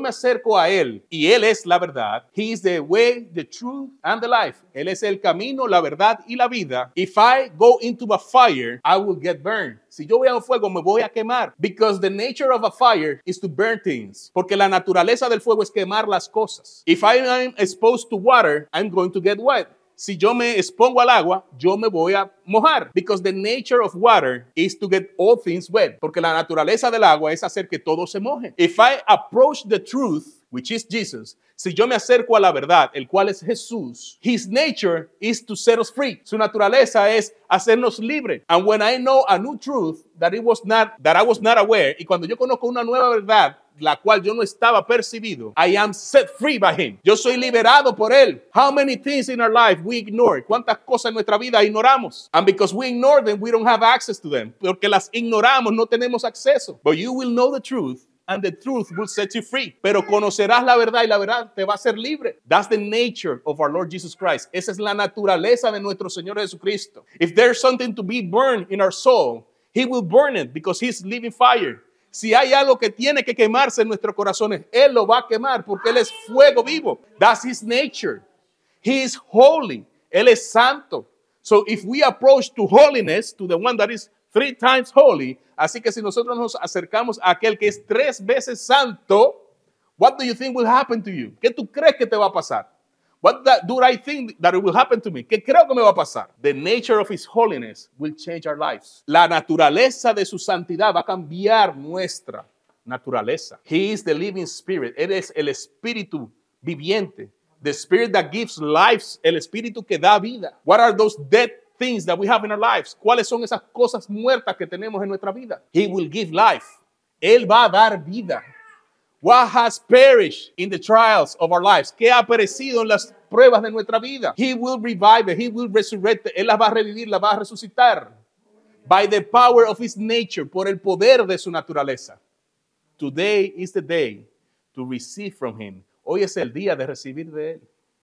me acerco a Él y Él es la verdad. He is the way, the truth and the life. Él es el camino, la verdad y la vida. If I go into a fire, I will get burned. Si yo voy a un fuego, me voy a quemar. Because the nature of a fire is to burn things. Porque la naturaleza del fuego es quemar las cosas. If I am exposed to water, I'm going to get wet si yo me expongo al agua, yo me voy a mojar. Because the nature of water is to get all things wet. Porque la naturaleza del agua es hacer que todo se moje. If I approach the truth, which is Jesus, si yo me acerco a la verdad, el cual es Jesús, his nature is to set us free. Su naturaleza es hacernos libre. And when I know a new truth that it was not that I was not aware, y cuando yo conozco una nueva verdad la cual yo no estaba percibido. I am set free by him. Yo soy liberado por él. How many things in our life we ignore? ¿Cuántas cosas en nuestra vida ignoramos? And because we ignore them, we don't have access to them. Porque las ignoramos, no tenemos acceso. But you will know the truth and the truth will set you free. Pero conocerás la verdad y la verdad te va a hacer libre. That's the nature of our Lord Jesus Christ. Esa es la naturaleza de nuestro Señor Jesucristo. If there's something to be burned in our soul, He will burn it because He's living fire. Si hay algo que tiene que quemarse en nuestros corazones, Él lo va a quemar porque Él es fuego vivo. That's His nature. He is holy. Él es santo. So if we approach to holiness, to the one that is three times holy, así que si nosotros nos acercamos a aquel que es tres veces santo, what do you think will happen to you? ¿Qué tú crees que te va a pasar? What that, do I think that it will happen to me? ¿Qué creo que me va a pasar? The nature of His holiness will change our lives. La naturaleza de su santidad va a cambiar nuestra naturaleza. He is the living spirit. Él es el espíritu viviente. The spirit that gives life El espíritu que da vida. What are those dead things that we have in our lives? ¿Cuáles son esas cosas muertas que tenemos en nuestra vida? He will give life. Él va a dar vida. What has perished in the trials of our lives? ¿Qué ha aparecido en las pruebas de nuestra vida? He will revive it. He will resurrect Él las va a revivir, las va a resucitar. By the power of his nature, por el poder de su naturaleza. Today is the day to receive from him. Hoy es el día de recibir de él.